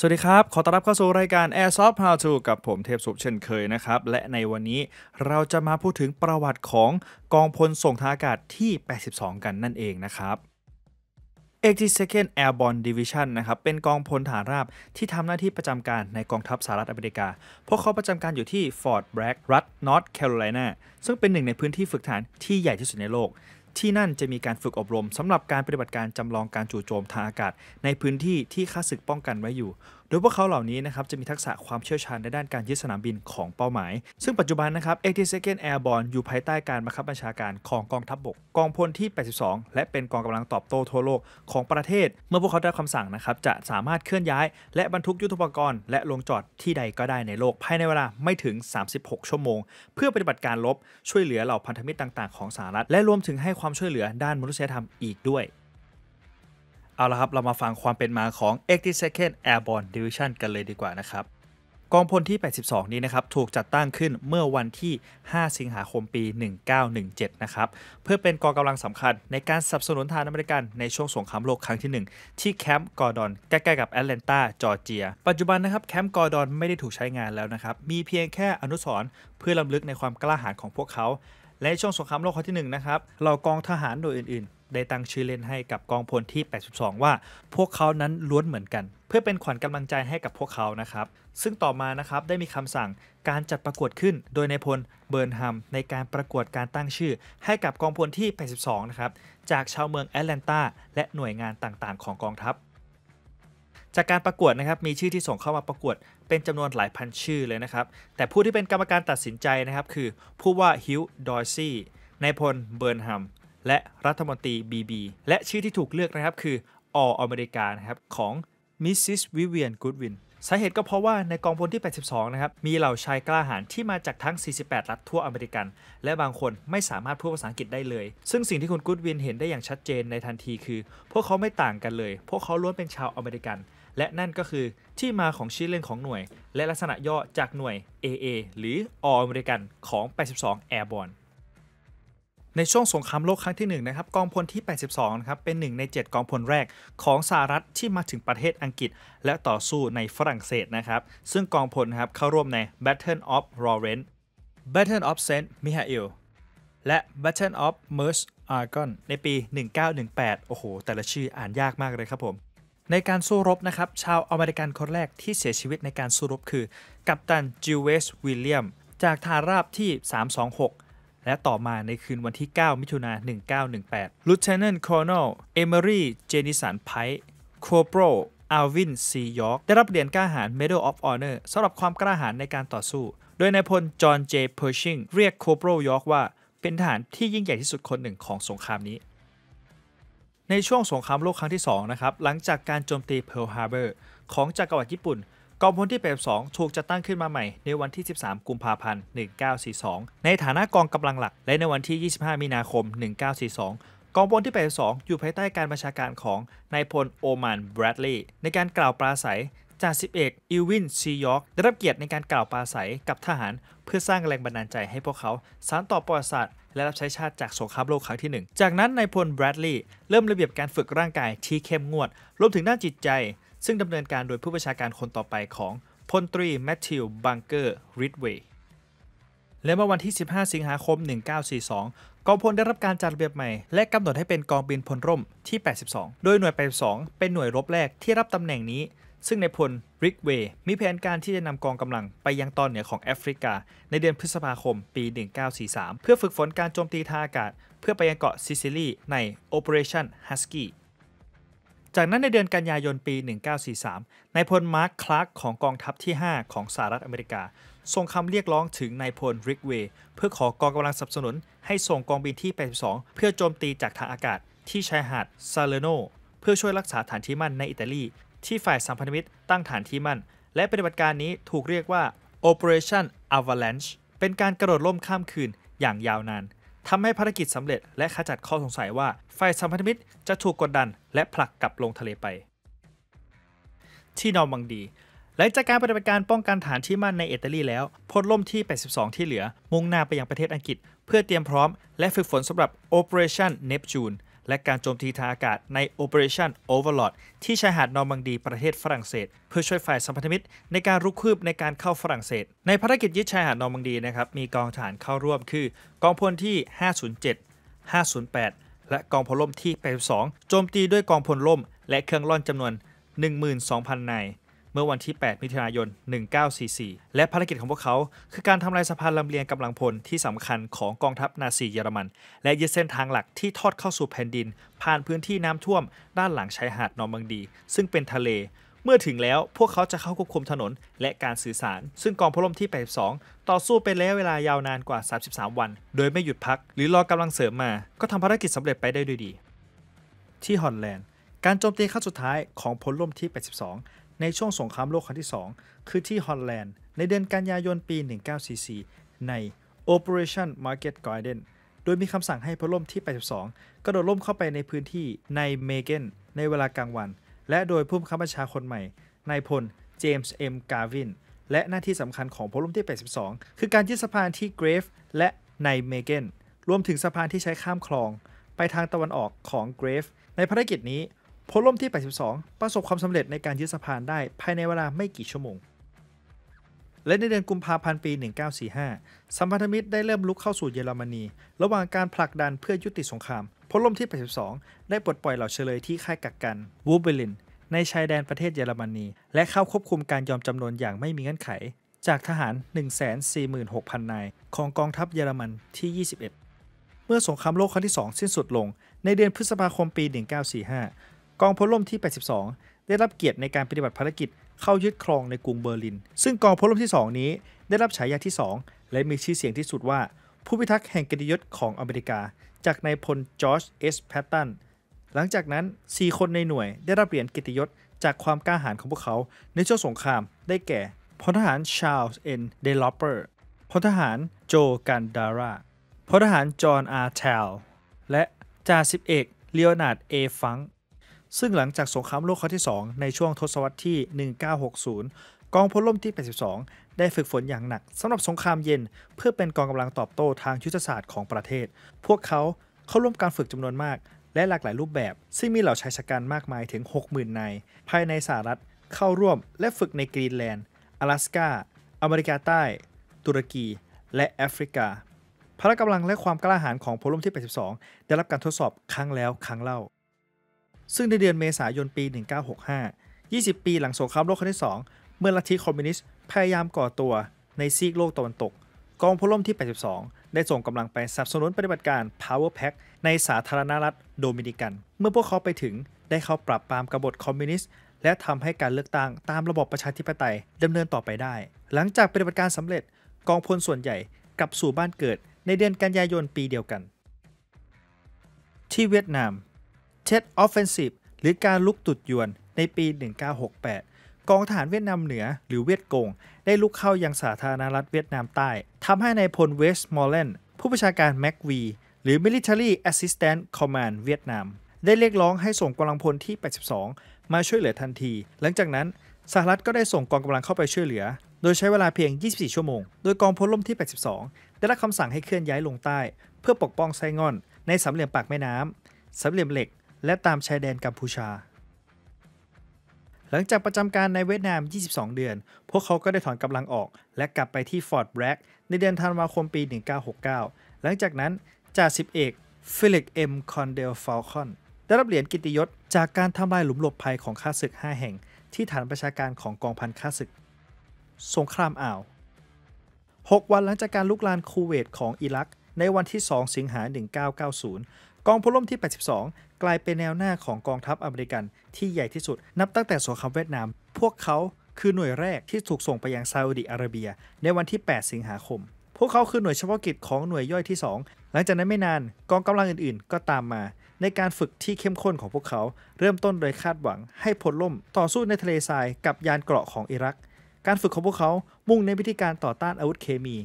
สวัสดีครับ ขอต้อนรับเข้าสู่รายการ Airsoft How To กับผมเทพสุขเช่นเคยนะครับ และในวันนี้เราจะมาพูดถึงประวัติของกองพลส่งทางอากาศที่ 82 กันนั่นเองนะครับ 82nd Airborne Division นะครับ เป็นกองพลฐานราบที่ทำหน้าที่ประจำการในกองทัพสหรัฐอเมริกา พวกเขาประจำการอยู่ที่ Fort Bragg รัฐ North Carolina ซึ่งเป็นหนึ่งในพื้นที่ฝึกฐานที่ใหญ่ที่สุดในโลกที่นั่นจะมีการฝึกอบรมสำหรับการปฏิบัติการจำลองการจู่โจมทางอากาศในพื้นที่ที่ข้าศึกป้องกันไว้อยู่โดยพวกเขาเหล่านี้นะครับจะมีทักษะความเชี่ยวชาญในด้านการยึดสนามบินของเป้าหมาย ซึ่งปัจจุบันนะครับ 82nd Airborne อยู่ภายใต้การบังคับบัญชาการของกองทัพบบกกองพลที่ 82 และเป็นกองกำลังตอบโต้ทั่วโลกของประเทศ เมื่อพวกเขาได้คำคำสั่งนะครับจะสามารถเคลื่อนย้าย และบรรทุกยุทโธปกรณ์และลงจอดที่ใดก็ได้ในโลก ภายในเวลาไม่ถึง 36 ชั่วโมง เพื่อปฏิบัติการลบช่วยเหลือเหล่าพันธมิตรต่าง ๆ ของสหรัฐและรวมถึงให้ความช่วยเหลือด้านมนุษยธรรมอีกด้วยเอาละครับ เรามาฟังความเป็นมาของ 82nd Airborne Division กันเลยดีกว่านะครับกองพลที่ 82 นี้นะครับถูกจัดตั้งขึ้นเมื่อวันที่ 5 สิงหาคมปี 1917 นะครับเพื่อเป็นกองกำลังสำคัญในการสนับสนุนทางอเมริกันในช่วงสงครามโลกครั้งที่1ที่แคมป์กอร์ดอนใกล้ๆกับแอตแลนตาจอร์เจียปัจจุบันนะครับแคมป์กอร์ดอนไม่ได้ถูกใช้งานแล้วนะครับ มีเพียงแค่อนุสรณ์เพื่อลำลึกในความกล้าหาญของพวกเขาและช่วงสงครามโลกครั้งที่1นนะครับเรากองทหารโดยอื่นๆ ได้ตั้งชื่อเล่นให้กับกองพลที่ 82 ว่าพวกเขานั้นล้วนเหมือนกัน เพื่อเป็นขวัญกำลังใจให้กับพวกเขานะครับ ซึ่งต่อมานะครับได้มีคำสั่งการจัดประกวดขึ้นโดยในพลเบิร์นแฮมในการประกวดการตั้งชื่อให้กับกองพลที่ 82 นะครับ จากชาวเมืองแอตแลนตาและหน่วยงานต่างๆ ของกองทัพ จากการประกวดนะครับมีชื่อที่ส่งเข้ามาประกวดเป็นจำนวนหลายพันชื่อเลยนะครับ แต่ผู้ที่เป็นกรรมการตัดสินใจนะครับคือผู้ว่าฮิวดอยซี่ นายพลเบิร์นแฮมและรัฐมนตรีบีบีและชื่อที่ถูกเลือกนะครับคือออเมริกานะครับของมิสซิสวิเวียนกูดวินสาเหตุก็เพราะว่าในกองพลที่ 82 นะครับ มีเหล่าชายกล้าหาญที่มาจากทั้ง 48 รัฐทั่วอเมริกัน และบางคนไม่สามารถพูดภาษาอังกฤษได้เลย ซึ่งสิ่งที่คุณกูดวินเห็นได้อย่างชัดเจนในทันทีคือพวกเขาไม่ต่างกันเลย พวกเขาล้วนเป็นชาวอเมริกันและนั่นก็คือที่มาของชื่อเล่นของหน่วย และลักษณะย่อจากหน่วย AA หรือ All American ของ 82 Airborne ในช่วงสงครามโลกครั้งที่1นะครับกองพลที่ 82 นะครับ เป็น1ใน7 กองพลแรกของสหรัฐที่มาถึงประเทศอังกฤษ และต่อสู้ในฝรั่งเศสนะครับ ซึ่งกองพลครับเข้าร่วมใน Battle of l a w r e n e Battle of Saint m i h a e l และ Battle of Meuse Argonne ในปี 1918โอ้โหแต่ละชื่ออ่านยากมากเลยครับผมในการสู้รบนะครับ ชาวอเมริกันคนแรกที่เสียชีวิตในการสู้รบคือ กัปตัน จิวเวสวิลเลียม จากฐานราบที่ 326 และต่อมาในคืนวันที่ 9 มิถุนา1918ลูเทนเน a n ์โค l o n e l e อม r y เจนิสันไพโคโปร p o r อาวินซียอร์กได้รับเหรียญกล้าหาญ Medal of Honor สำหรับความกล้าหาญในการต่อสู้ โดยนายพลจอห์น เจเพอร์ชิงเรียกโคโปรยอร์กว่าเป็นทหารที่ยิ่งใหญ่ที่สุดคนหนึ่งของสงครามนี้ในช่วงสงครามโลกครั้งที่ 2 นะครับ หลังจากการโจมตีเพิร์ลฮาร์เบอร์ของจักรวรรดิญี่ปุ่นกองพลที่แสองถูกจัดตั้งขึ้นมาใหม่ในวันที่ 13 กุมภาพันธ์ 1942 ในฐานะกองกำลังหลัก และในวันที่ 25 มีนาคม 1942 กองพลที่แองอยู่ภายใต้การบัญชาการของนายพลโอมานแบรดลีย์ในการกล่าวปราศัยจ่าสิบเอกอิวิน ซียอร์ก ได้รับเกียรติในการกล่าวปราศัยกับทหาร เพื่อสร้างแรงบันดาลใจให้พวกเขา สานต่อประวัติศาสตร์และรับใช้ชาติจากสงครามโลกครั้งที่ 1 จากนั้นนายพลแบรดลีย์เริ่มระเบียบการฝึกร่างกายที่เข้มงวด รวมถึงด้านจิตใจ ซึ่งดำเนินการโดยผู้บัญชาการคนต่อไปของ พลตรีแมทธิวบังเกอร์ริดเวย์ และเมื่อวันที่ 15 สิงหาคม 1942 กองพลได้รับการจัดระเบียบใหม่ และกำหนดให้เป็นกองบินพลร่มที่ 82 โดยหน่วย82เป็นหน่วยรบแรก ที่รับตำแหน่งนี้ซึ่งในพลริกเวย์มีแผนการที่จะนำกองกำลังไปยังตอนเหนือของแอฟริกา ในเดือนพฤษภาคมปี 1943 เพื่อฝึกฝนการโจมตีทางอากาศ เพื่อไปยังเกาะซิซิลี ใน Operation Husky จากนั้นในเดือนกันยายนปี 1943 นายพลมาร์คคลาร์กของกองทัพที่ 5 ของสหรัฐอเมริกาส่งคำเรียกร้องถึงนายพลริกเวย์เพื่อขอกองกำลังสนับสนุนให้ส่งกองบินที่ 82 เพื่อโจมตีจากทางอากาศที่ชายหาดซาเลโนเพื่อช่วยรักษาฐานที่มั่นในอิตาลีที่ฝ่ายสัมพันธมิตรตั้งฐานที่มั่น และปฏิบัติการนี้ถูกเรียกว่า Operation Avalanche เป็นการกระโดดล่มข้ามคืนอย่างยาวนานทำให้ภารกิจสำเร็จและขจัดข้อสงสัยว่า ฝ่ายสัมพันธมิตรจะถูกกดดันและผลักกลับลงทะเลไป ที่นอร์มังดี หลังจากการปฏิบัติการป้องกันฐานที่มั่นในเอตาลีแล้วพลล่มที่ 82 ที่เหลือมุ่งหน้าไปยังประเทศอังกฤษ เพื่อเตรียมพร้อมและฝึกฝนสำหรับ Operation Neptune และการโจมตีทางอากาศใน Operation Overlord ที่ชายหาดนอร์มังดีประเทศฝรั่งเศส เพื่อช่วยฝ่ายสัมพันธมิตรในการรุกคืบในการเข้าฝรั่งเศส ในภารกิจยึดชายหาดนอร์มังดีนะครับ มีกองฐานเข้าร่วมคือ กองพลที่ 507 508 และกองพลล่มที่ 82 โจมตีด้วยกองพลล่มและเครื่องล่อนจำนวน 12,000 นายเมื่อวันที่ 8 มิถุนายน 1944 และภารกิจของพวกเขา คือการทำลายสะพานลำเลียงกำลังพลที่สำคัญของกองทัพนาซีเยอรมัน และยึดเส้นทางหลักที่ทอดเข้าสู่แผ่นดิน ผ่านพื้นที่น้ำท่วม ด้านหลังชายหาดนอร์มังดี ซึ่งเป็นทะเล เมื่อถึงแล้วพวกเขาจะเข้าควบคุมถนนและการสื่อสาร ซึ่งกองพลร่มที่ 82 ต่อสู้เป็นระยะเวลายาวนานกว่า 33 วัน โดยไม่หยุดพัก หรือรอกำลังเสริมมา ก็ทำภารกิจสำเร็จไปได้ด้วยดีที่ฮอลแลนด์ การโจมตีครั้งสุดท้ายของพลร่มที่ 82ในช่วงสงครามโลกครั้งที่ 2 คือที่ฮอลแลนด์ ในเดือนกันยายนปี 1944 ใน Operation Market Garden โดยมีคำสั่งให้พลล่มที่ 82 กระโดดล่มเข้าไปในพื้นที่ในเมเกนในเวลากลางวัน และโดยผู้บังคับบัญชาคนใหม่นายพลเจมส์เอ็มกาวินและหน้าที่สำคัญของพลล่มที่ 82 คือการยึดสะพานที่เกรฟและในเมเกนรวมถึงสะพานที่ใช้ข้ามคลอง ไปทางตะวันออกของเกรฟในภารกิจนี้พลล่มที่ 82 ประสบความสำเร็จในการยึดสะพานได้ภายในเวลาไม่กี่ชั่วโมง และในเดือนกุมภาพันธ์ปี 1945 สัมพันธมิตรได้เริ่มลุกเข้าสู่เยอรมนี ระหว่างการผลักดันเพื่อยุติสงคราม พลล่มที่ 82 ได้ปลดปล่อยเหล่าเฉลยที่ค่ายกักกัน วูเบลิน ในชายแดนประเทศเยอรมนี และเข้าควบคุมการยอมจำนวนอย่างไม่มีเงื่อนไข จากทหาร 146,000 นาย ของกองทัพเยอรมันที่ 21 เมื่อสงครามโลกครั้งที่2สิ้นสุดลง ในเดือนพฤษภาคมปี 1945กองพลร่มที่ 82 ได้รับเกียรติในการปฏิบัติภารกิจเข้ายึดครองในกรุงเบอร์ลิน ซึ่งกองพลร่มที่ 2 นี้ได้รับฉายาที่ 2 และมีชื่อเสียงที่สุดว่า ผู้พิทักษ์แห่งกติยศของอเมริกา จากนายพลจอร์จ เอสแพตตัน หลังจากนั้น 4 คนในหน่วยได้รับเหรียญกติยศจากความกล้าหาญของพวกเขาในช่วงสงครามได้แก่พลทหารชาลส์ เอ็น เดลอปเปอร์ พลทหารโจกันดาราพลทหารจอห์น อาร์เทลและจ่าสิบเอกเลโอนาร์ดเอฟังซึ่งหลังจากสงครามโลกครั้งที่ 2 ในช่วงทศวรรษที่ 1960 กองพลร่มที่ 82 ได้ฝึกฝนอย่างหนักสำหรับสงครามเย็น เพื่อเป็นกองกำลังตอบโต้ทางยุทธศาสตร์ของประเทศ พวกเขาเข้าร่วมการฝึกจำนวนมาก และหลากหลายรูปแบบ ซึ่งมีเหล่าชายชะกันมากมายถึง 60,000นายภายในสหรัฐเข้าร่วมและฝึกในกรีนแลนด์ อลาสกาอเมริกาใต้ ตุรกี และแอฟริกาพละกำลังและความกล้าหาญของพลร่มที่ 82 ได้รับการทดสอบครั้งแล้วครั้งเล่าซึ่งในเดือนเมษายนปี 1965 20 ปีหลังสงครามโลกครั้งที่2เมื่อลัทธิคอมมิวนิสต์ พยายามก่อตัวในซีกโลกตะวันตก กองพลล่มที่ 82 ได้ส่งกำลังไปสนับสนุนปฏิบัติการ Power Pack ในสาธารณรัฐโดมินิกัน เมื่อพวกเขาไปถึงได้เข้าปรับปรามกบฏคอมมิวนิสต์ และทำให้การเลือกตั้งตามระบบประชาธิปไตยดำเนินต่อไปได้ หลังจากปฏิบัติการสำเร็จ กองพลส่วนใหญ่กลับสู่บ้านเกิดในเดือนกันยายนปีเดียวกัน ที่เวียดนามเช็ดออฟเฟนซีฟหรือการลุกตุดยวนในปี 1968 กองทหารเวียดนามเหนือ หรือเวียดกง ได้ลุกเข้ายังสาธารณรัฐเวียดนามใต้ทำให้ในายพลเวสต์มอร์แลนด์ผู้ประชาการแม็กวีหรือ Military Assistant Command เวียดนามได้เรียกร้องให้ส่งกำลังพลที่ 82 มาช่วยเหลือทันที หลังจากนั้น สหรัฐก็ได้ส่งกองกำลังเข้าไปช่วยเหลือ โดยใช้เวลาเพียง 24 ชั่วโมงโดยกองพลล่มที่ 82ได้รับคำสั่งให้เคลื่อนย้ายลงใต้เพื่อปกป้องไซงอน ในสามเหลี่ยมปากแม่น้ำสามเหลี่ยมเหล็กและตามชายแดนกัมพูชา หลังจากประจำการในเวียดนาม 22 เดือน พวกเขาก็ได้ถอนกำลังออก และกลับไปที่ฟอร์ดแบล็กในเดือนธันวาคมปี 1969 หลังจากนั้นจ่าสิบเอกฟิลิปเอ็มคอนเดลฟอลคอนได้รับเหรียญกิติยศ จากการทำลายหลุมหลบภัยของข้าศึก 5 แห่งที่ฐานประชาการของกองพันข้าศึกสงครามอ่าว 6 วันหลังจากการลุกลานคูเวตของอิรักในวันที่ 2 สิงหา1990กองพลร่มที่ 82 กลายเป็นแนวหน้าของกองทัพอเมริกัน ที่ใหญ่ที่สุดนับตั้งแต่สงครามเวียดนาม พวกเขาคือหน่วยแรกที่ถูกส่งไปยังซาอุดิอาระเบีย ในวันที่ 8 สิงหาคม พวกเขาคือหน่วยเฉพาะกิจของหน่วยย่อยที่ 2 หลังจากนั้นไม่นานกองกำลังอื่น ๆ ก็ตามมา ในการฝึกที่เข้มข้นของพวกเขาเริ่มต้นโดยคาดหวังให้พลร่มต่อสู้ในทะเลทรายกับยานเกราะของอิรัก การฝึกของพวกเขา มุ่งในวิธีการต่อต้านอาวุธเคมี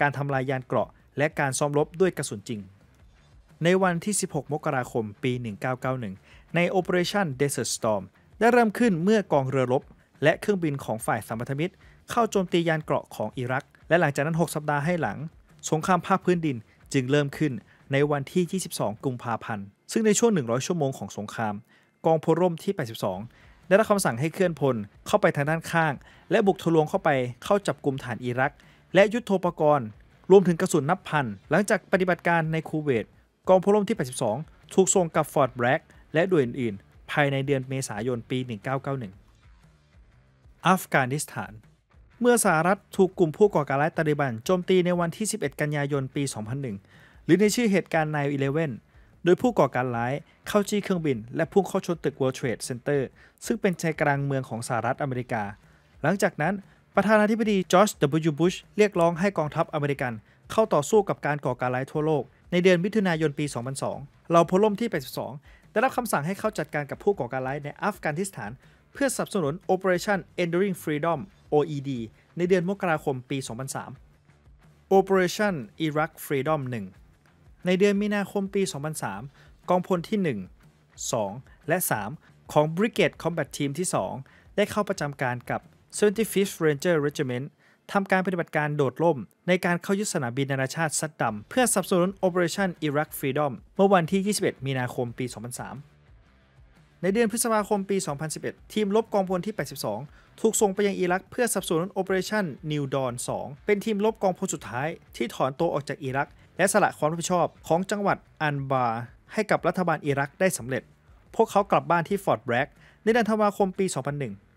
การทำลายยานเกราะ และการซ้อมรบด้วยกระสุนจริงในวันที่ 16 มกราคมปี 1991 ใน Operation Desert Storm ได้เริ่มขึ้นเมื่อกองเรือรบ และเครื่องบินของฝ่ายสัมพันธมิตร เข้าโจมตียานเกราะของอิรัก และหลังจากนั้น 6 สัปดาห์ให้หลัง สงครามภาคพื้นดินจึงเริ่มขึ้นในวันที่ 22 กุมภาพันธ์ ซึ่งในช่วง 100 ชั่วโมงของสงคราม กองพลร่มที่ 82ได้รับคำสั่งให้เคลื่อนพลเข้าไปทางด้านข้าง และบุกทะลวงเข้าไปเข้าจับกลุ่มฐานอิรักและยุโทโธปกรณ์ รวมถึงกระสุนนับพันหลังจากปฏิบัติการในคูเวตกองพลร่มที่ 82 ถูกส่งกับฟอร์ดแบล็กและด่วยอื่นๆ ภายในเดือนเมษายนปี 1991 อัฟกานิสถาน เมื่อสหรัฐถูกกลุ่มผู้ก่อการร้ายตาลิบันโจมตีในวันที่ 11 กันยายนปี 2001 หรือในชื่อเหตุการณ์นายอีเลเวนโดยผู้ก่อการร้ายเข้าจี้เครื่องบิน และพุ่งเข้าชนตึก World Trade Center ซึ่งเป็นใจกลางเมืองของสหรัฐอเมริกา หลังจากนั้นประธานาธิบดีจอร์จ W. บุชเรียกร้องให้กองทัพอเมริกันเข้าต่อสู้กับการก่อการร้ายทั่วโลกในเดือนมิถุนายนปี 2002 เราพล่มที่ 82 ได้รับคำสั่งให้เข้าจัดการกับผู้ก่อการร้ายในอัฟกานิสถาน เพื่อสนับสนุน Operation Enduring Freedom OED ในเดือนมกราคมปี 2003 Operation Iraq Freedom 1 ในเดือนมีนาคมปี 2003 กองพลที่ 1 2 และ 3 ของ Brigade Combat Team ที่ 2 ได้เข้าประจำการกับ 75th Ranger Regiment ทำการปฏิบัติการโดดล่มในการเข้ายึดสนามบินนานาชาติซัดดัมเพื่อสนับสนุน Operation Iraq Freedom เมื่อวันที่ 21 มีนาคมปี 2003 ในเดือนพฤษภาคมปี 2011 ทีมลบกองพลที่ 82 ถูกส่งไปยังอิรักเพื่อสนับสนุน Operation New Dawn 2 เป็นทีมลบกองพลสุดท้ายที่ถอนตัวออกจากอิรักและสละความรับผิดชอบของจังหวัดอันบาให้กับรัฐบาลอิรักได้สำเร็จ พวกเขากลับบ้านที่ฟอร์ดแบล็กในเดือนธันวาคมปี 2001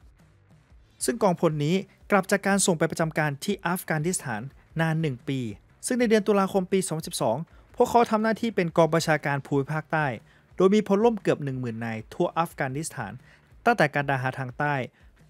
ซึ่งกองพลนี้กลับจากการส่งไปประจำการที่อัฟกานิสถานนาน 1 ปี ซึ่งในเดือนตุลาคมปี 2012 พวกเขาทำหน้าที่เป็นกองประชาการภูมิภาคใต้ โดยมีพลร่มเกือบ 1 0,000นายทั่วอัฟกานิสถาน ตั้งแต่การดาหาทางใต้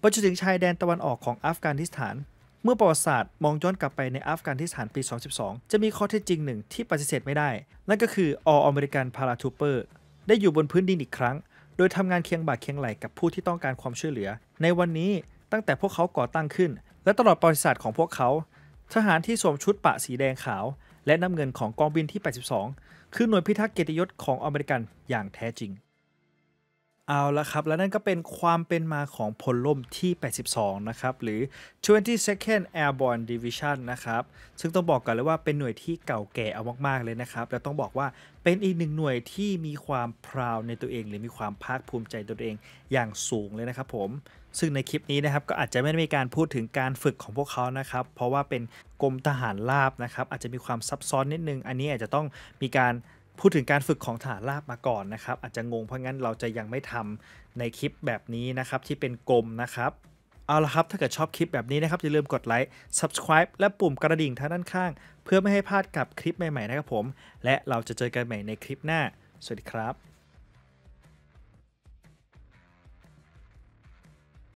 ไปจนถึงชายแดนตะวันออกของอัฟกานิสถาน เมื่อประวัติศาสตร์มองย้อนกลับไปในอัฟกานิสถานปี 2012 จะมีข้อเท็จจริงหนึ่งที่ปฏิเสธไม่ได้ นั่นก็คือออเมริกันพาราทูเปอร์ได้อยู่บนพื้นดินอีกครั้ง โดยทำงานเคียงบ่าเคียงไหล่กับผู้ที่ต้องการความช่วยเหลือ ในวันนี้ตั้งแต่พวกเขาก่อตั้งขึ้น และตลอดประวัติศาสตร์ของพวกเขา ทหารที่สวมชุดปะสีแดงขาว และน้ำเงินของกองบินที่ 82 คือหน่วยพิทักษ์เกียรติยศของอเมริกันอย่างแท้จริง เอาละครับและนั่นก็เป็นความเป็นมาของพลล่มที่ 82 นะครับหรือ 22nd Airborne Division นะครับซึ่งต้องบอกกันเลยว่าเป็นหน่วยที่เก่าแก่เอามากๆเลยนะครับและต้องบอกว่าเป็นอีกหนึ่งหน่วยที่มีความพราวในตัวเอง หรือมีความภาคภูมิใจตัวเองอย่างสูงเลยนะครับผมซึ่งในคลิปนี้นะครับก็อาจจะไม่ได้มีการพูดถึงการฝึกของพวกเขานะครับ เพราะว่าเป็นกรมทหารราบนะครับ อาจจะมีความซับซ้อนนิดนึง อันนี้อาจจะต้องมีการพูดถึงการฝึกของทหารราบมาก่อนนะครับอาจจะงงเพราะงั้นเราจะยังไม่ทำในคลิปแบบนี้นะครับที่เป็นกรมนะครับเอาละครับถ้าเกิดชอบคลิปแบบนี้นะครับอย่าลืมกดไลค์ subscribe และปุ่มกระดิ่งทางด้านข้าง เพื่อไม่ให้พลาดกับคลิปใหม่ๆนะครับผม และเราจะเจอกันใหม่ในคลิปหน้า สวัสดีครับ